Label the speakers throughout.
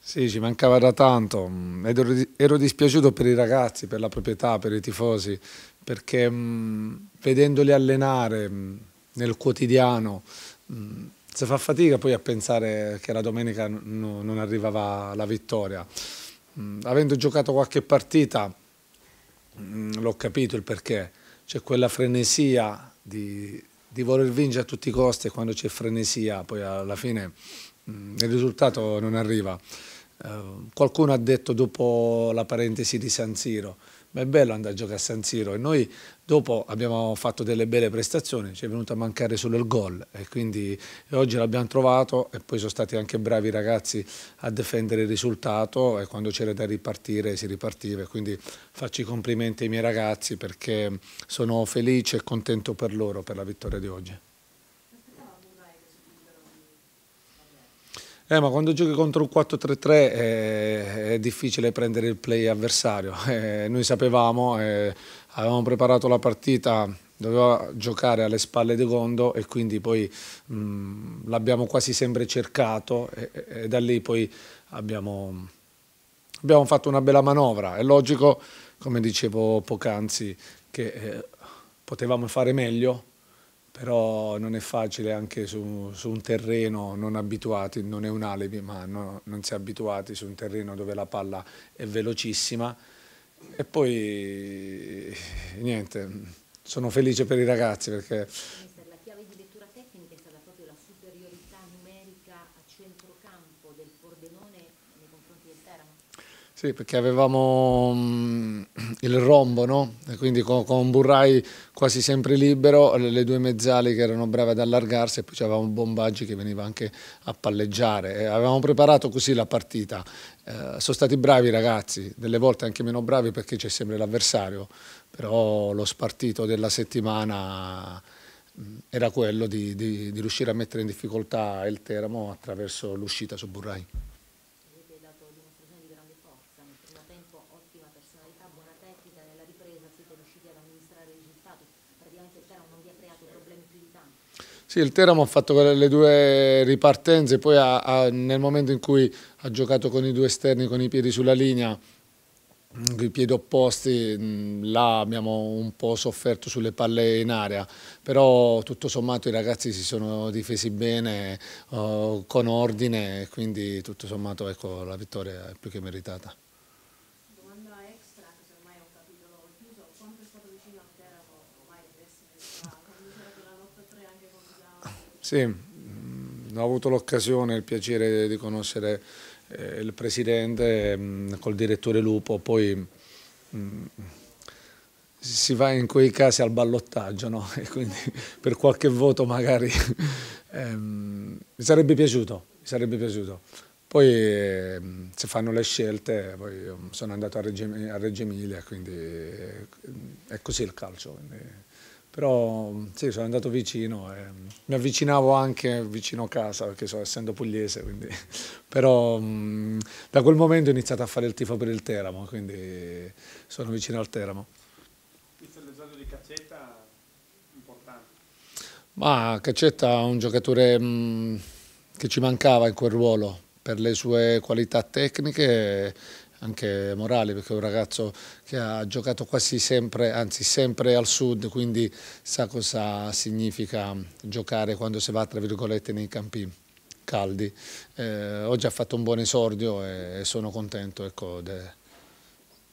Speaker 1: Sì, ci mancava da tanto mm, ed ero, ero, dispiaciuto per i ragazzi, per la proprietà, per i tifosi, perché mh, mm, vedendoli allenare mh, mm, nel quotidiano mh, si fa fatica poi a pensare che la domenica no, non arrivava la vittoria. avendo giocato qualche partita l'ho capito il perché, c'è quella frenesia di, di voler vincere a tutti i costi e quando c'è frenesia poi alla fine Mm, il risultato non arriva. Eh, qualcuno ha detto dopo la parentesi di San Siro, ma è bello andare a giocare a San Siro e noi dopo abbiamo fatto delle belle prestazioni, ci è venuto a mancare solo il gol e quindi oggi l'abbiamo trovato e poi sono stati anche bravi i ragazzi a difendere il risultato e quando c'era da ripartire si ripartiva quindi faccio i complimenti ai miei ragazzi perché sono felice e contento per loro per la vittoria di oggi. Eh, ma quando giochi contro un 4-3-3 eh, è difficile prendere il play avversario. Eh, noi sapevamo, eh, avevamo preparato la partita, doveva giocare alle spalle di Gondo e quindi poi mm, l'abbiamo quasi sempre cercato e, e, e da lì poi abbiamo, abbiamo, fatto una bella manovra. È logico, come dicevo poc'anzi, che eh, potevamo fare meglio però non è facile anche su, su, un terreno non abituati, non è un alibi, ma no, non si è abituati su un terreno dove la palla è velocissima. E poi niente, sono felice per i ragazzi perché... la chiave di lettura tecnica è stata proprio la superiorità numerica a centrocampo del Pordenone nei confronti del Teramo? Sì, perché avevamo mm, il rombo, no? E quindi con, con Burrai quasi sempre libero, le, due mezzali che erano brave ad allargarsi e poi avevamo Bombaggi che veniva anche a palleggiare. E avevamo preparato così la partita. Eh, sono stati bravi i ragazzi, delle volte anche meno bravi perché c'è sempre l'avversario, però lo spartito della settimana mm, era quello di, di, di riuscire a mettere in difficoltà il Teramo attraverso l'uscita su Burrai. ad amministrare il risultato, praticamente il Teramo non vi ha creato problemi più di tanto. Sì, il Teramo ha fatto le due ripartenze, poi ha, ha, nel momento in cui ha giocato con i due esterni, con i piedi sulla linea, i piedi opposti, mm, là abbiamo un po' sofferto sulle palle in area, però tutto sommato i ragazzi si sono difesi bene, uh, con ordine, quindi tutto sommato ecco, la vittoria è più che meritata. Sì, mm, ho avuto l'occasione e il piacere di conoscere eh, il presidente mm, col direttore Lupo, poi mm, si va in quei casi al ballottaggio, no? E quindi per qualche voto magari ehm, mi sarebbe piaciuto, mi sarebbe piaciuto. Poi ehm, si fanno le scelte, poi sono andato a Reggio, a Reggio Emilia, quindi eh, è così il calcio. Quindi però sì, sono andato vicino e mi avvicinavo anche vicino a casa, perché so, essendo pugliese, quindi. però mm, da quel momento ho iniziato a fare il tifo per il Teramo, quindi sono vicino al Teramo. Il gioco di Caccetta, importante? Ma Caccetta è un giocatore mm, che ci mancava in quel ruolo, per le sue qualità tecniche anche morali perché è un ragazzo che ha giocato quasi sempre, anzi sempre al sud, quindi sa cosa significa giocare quando si va tra virgolette nei campi caldi. Eh, oggi ha fatto un buon esordio e sono contento ecco, de,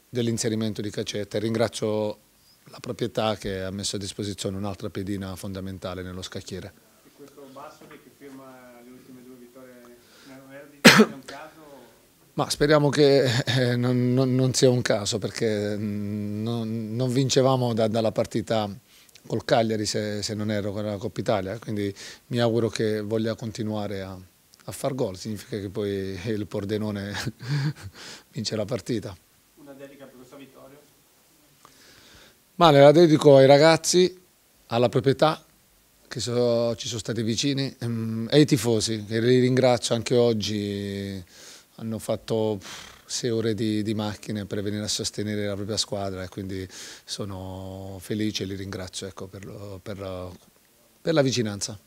Speaker 1: dell'inserimento di Cacetta. Ringrazio la proprietà che ha messo a disposizione un'altra pedina fondamentale nello scacchiere. E questo Bassoli che firma le ultime due vittorie in Verdi è un caso? Ma speriamo che eh, eh, non, non, non, sia un caso perché mm, non, non vincevamo da, dalla partita col Cagliari se, se non ero con la Coppa Italia, quindi mi auguro che voglia continuare a, a far gol, significa che poi il Pordenone vince la partita. Una dedica per questa vittoria? Male, la dedico ai ragazzi, alla proprietà che so, ci sono stati vicini mm, e ai tifosi che li ringrazio anche oggi hanno fatto sei ore di, di, macchine per venire a sostenere la propria squadra e quindi sono felice e li ringrazio ecco, per, per, per la vicinanza.